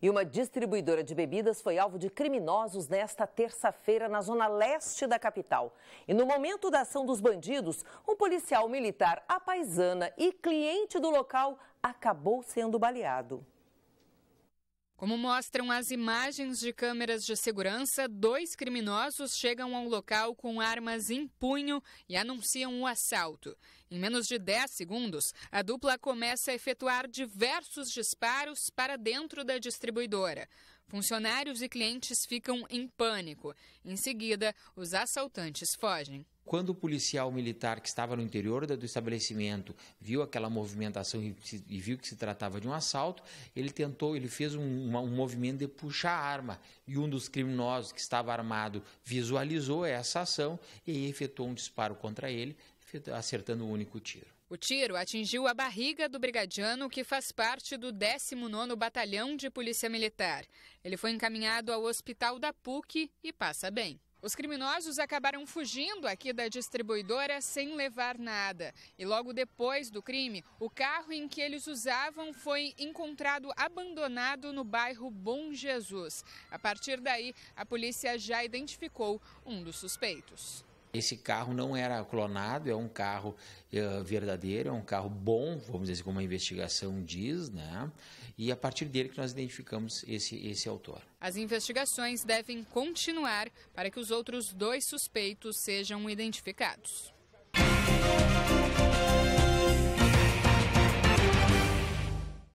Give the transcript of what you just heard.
E uma distribuidora de bebidas foi alvo de criminosos nesta terça-feira na zona leste da capital. E no momento da ação dos bandidos, um policial militar apaisana e cliente do local acabou sendo baleado. Como mostram as imagens de câmeras de segurança, dois criminosos chegam ao local com armas em punho e anunciam o assalto. Em menos de 10 segundos, a dupla começa a efetuar diversos disparos para dentro da distribuidora. Funcionários e clientes ficam em pânico. Em seguida, os assaltantes fogem. Quando o policial militar que estava no interior do estabelecimento viu aquela movimentação e, viu que se tratava de um assalto, ele tentou, ele fez um, uma, um movimento de puxar a arma e um dos criminosos que estava armado visualizou essa ação e efetuou um disparo contra ele, acertando o um único tiro. O tiro atingiu a barriga do brigadiano, que faz parte do 19º Batalhão de Polícia Militar. Ele foi encaminhado ao Hospital da PUC e passa bem. Os criminosos acabaram fugindo aqui da distribuidora sem levar nada. E logo depois do crime, o carro em que eles usavam foi encontrado abandonado no bairro Bom Jesus. A partir daí, a polícia já identificou um dos suspeitos esse carro não era clonado, é um carro eh, verdadeiro, é um carro bom, vamos dizer assim, como a investigação diz, né? E a partir dele que nós identificamos esse, esse autor. As investigações devem continuar para que os outros dois suspeitos sejam identificados.